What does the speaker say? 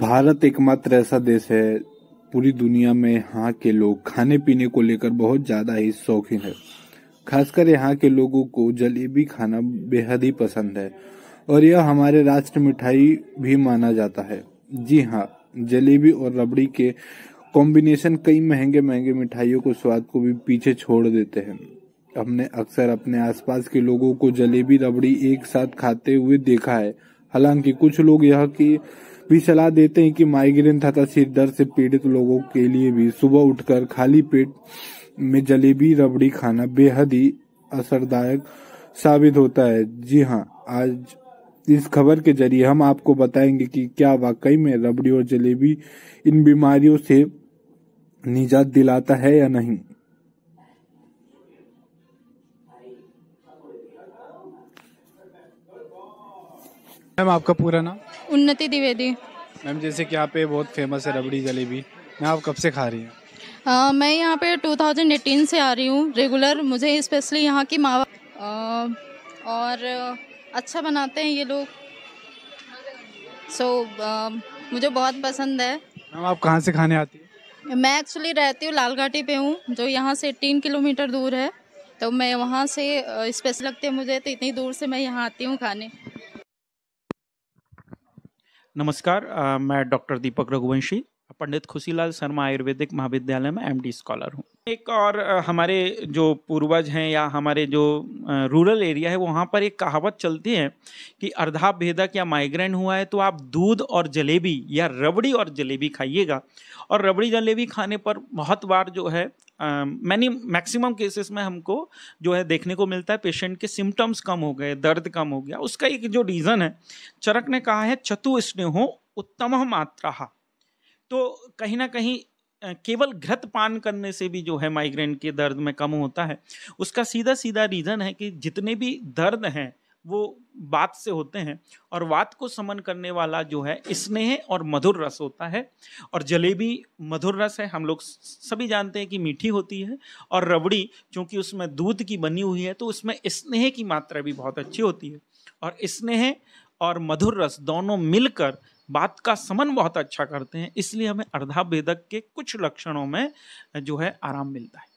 भारत एकमात्र ऐसा देश है पूरी दुनिया में यहाँ के लोग खाने पीने को लेकर बहुत ज़्यादा ही शौकीन है खासकर यहाँ के लोगों को जलेबी खाना बेहद ही पसंद है और यह हमारे राष्ट्र मिठाई भी माना जाता है जी हाँ जलेबी और रबड़ी के कॉम्बिनेशन कई महंगे महंगे मिठाइयों को स्वाद को भी पीछे छोड़ देते हैं हमने अक्सर अपने आसपास के लोगों को जलेबी रबड़ी एक साथ खाते हुए देखा है हालांकि कुछ लोग यह की भी सलाह देते हैं कि माइग्रेन तथा सिर दर्द से पीड़ित लोगों के लिए भी सुबह उठकर खाली पेट में जलेबी रबड़ी खाना बेहद ही असरदायक साबित होता है जी हाँ आज इस खबर के जरिए हम आपको बताएंगे कि क्या वाकई में रबड़ी और जलेबी इन बीमारियों से निजात दिलाता है या नहीं मैम आपका पूरा नाम उन्नति द्विवेदी मैम जैसे कि यहाँ पे बहुत फेमस है रबड़ी जलेबी मैं आप कब से खा रही हूँ मैं यहाँ पे 2018 से आ रही हूँ रेगुलर मुझे स्पेशली यहाँ की मावा आ, और अच्छा बनाते हैं ये लोग सो so, मुझे बहुत पसंद है मैम आप कहाँ से खाने आती हैं मैं एक्चुअली रहती हूँ लाल घाटी पे हूँ जो यहाँ से तीन किलोमीटर दूर है तो मैं वहाँ से स्पेशल लगते हैं मुझे तो इतनी दूर से मैं यहाँ आती हूँ खाने नमस्कार मैं डॉक्टर दीपक रघुवंशी पंडित खुशीलाल शर्मा आयुर्वेदिक महाविद्यालय में एमडी स्कॉलर हूँ एक और हमारे जो पूर्वज हैं या हमारे जो रूरल एरिया है वहाँ पर एक कहावत चलती है कि अर्धा भेदक या माइग्रेन हुआ है तो आप दूध और जलेबी या रबड़ी और जलेबी खाइएगा और रबड़ी जलेबी खाने पर बहुत बार जो है मैनी मैक्सिमम केसेस में हमको जो है देखने को मिलता है पेशेंट के सिम्टम्स कम हो गए दर्द कम हो गया उसका एक जो रीज़न है चरक ने कहा है चतु स्नेहो उत्तम मात्रा तो कहीं ना कहीं केवल घृत पान करने से भी जो है माइग्रेन के दर्द में कम होता है उसका सीधा सीधा रीज़न है कि जितने भी दर्द हैं वो बात से होते हैं और वात को समन करने वाला जो है स्नेह और मधुर रस होता है और जलेबी मधुर रस है हम लोग सभी जानते हैं कि मीठी होती है और रबड़ी क्योंकि उसमें दूध की बनी हुई है तो उसमें स्नेह की मात्रा भी बहुत अच्छी होती है और स्नेह और मधुर रस दोनों मिलकर बात का समन बहुत अच्छा करते हैं इसलिए हमें अर्धा वेदक के कुछ लक्षणों में जो है आराम मिलता है